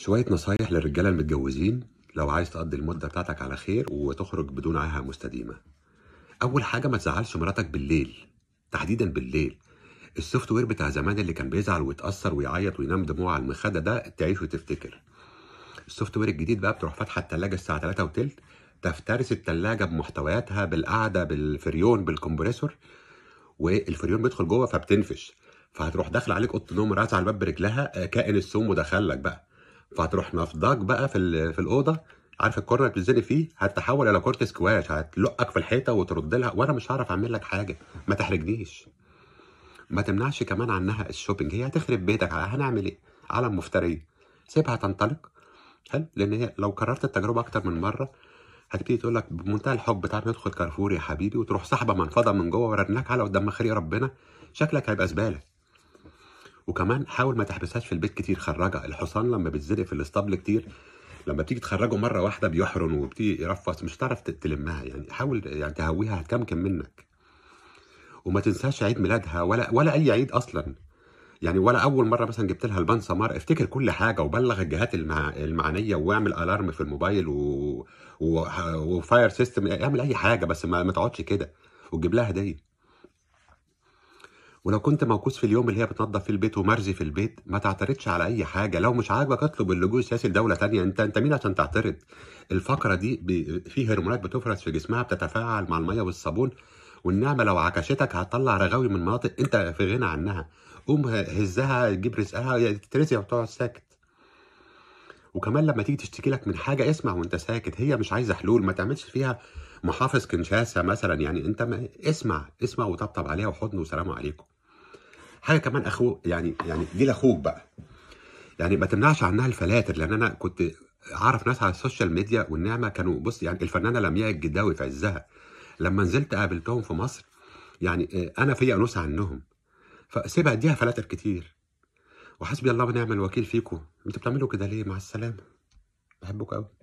شوية نصايح للرجالة المتجوزين لو عايز تقضي المدة بتاعتك على خير وتخرج بدون عاهة مستديمة أول حاجة ما تزعلش مراتك بالليل تحديدا بالليل السوفت وير بتاع زمان اللي كان بيزعل ويتأثر ويعيط وينام دموعه على المخدة ده تعيش وتفتكر السوفت وير الجديد بقى بتروح فاتحة التلاجة الساعة 3 وتلت تفترس التلاجة بمحتوياتها بالقعدة بالفريون بالكمبريسور والفريون بيدخل جوه فبتنفش فهتروح داخل عليك اوضه نوم راس على الباب برجلها آه، كائن السوم ودخل لك بقى فهتروح نفضاك بقى في في الاوضه عارف الكورنر اللي بتنزلي فيه هتتحول الى كورت سكواش هتلقك في الحيطه وترد لها وانا مش هعرف اعمل لك حاجه ما تحرجنيش ما تمنعش كمان عنها الشوبينج هي هتخرب بيتك هنعمل ايه عالم مفتري سيبها تنطلق حلو لان هي لو كررت التجربه اكتر من مره هتبتدي تقول لك بمنتهى الحب تعالى ندخل كارفور يا حبيبي وتروح صاحبه منفضه من جوه ورناك على قدام مخري ربنا شكلك هيبقى زباله وكمان حاول ما تحبسهاش في البيت كتير خرجها الحصان لما بيتزرق في الاسطبل كتير لما بتيجي تخرجه مره واحده بيحرن وبتيجي يرفص مش هتعرف تلمها يعني حاول يعني تهويها هتكمكم منك وما تنساش عيد ميلادها ولا ولا اي عيد اصلا يعني ولا اول مره مثلا جبت لها البان سمار افتكر كل حاجه وبلغ الجهات المع... المعنيه واعمل الارم في الموبايل و... و... وفاير سيستم اعمل اي حاجه بس ما, ما تقعدش كده وتجيب لها هديه ولو كنت موكوس في اليوم اللي هي بتنظف فيه البيت ومرزي في البيت ما تعترضش على اي حاجه لو مش عاجبك اطلب اللجوء السياسي لدوله تانية انت انت مين عشان تعترض الفقره دي في هرمونات بتفرز في جسمها بتتفاعل مع الميه والصابون والنعمه لو عكشتك هتطلع رغاوي من مناطق انت في غنى عنها قوم هزها جيب رزقها تترزي وتقعد ساكت وكمان لما تيجي تشتكي لك من حاجه اسمع وانت ساكت هي مش عايزه حلول ما تعملش فيها محافظ كنشاسة مثلا يعني انت ما اسمع اسمع وطبطب عليها وحضن وسلام عليكم حاجه كمان اخو يعني يعني دي لاخوك بقى يعني ما تمنعش عنها الفلاتر لان انا كنت اعرف ناس على السوشيال ميديا والنعمه كانوا بص يعني الفنانه لمياء الجداوي في عزها لما نزلت قابلتهم في مصر يعني آه، انا فيا انوثه عنهم فسيبها اديها فلاتر كتير وحسبي الله ونعم الوكيل فيكم انتوا بتعملوا كده ليه مع السلامه بحبكم قوي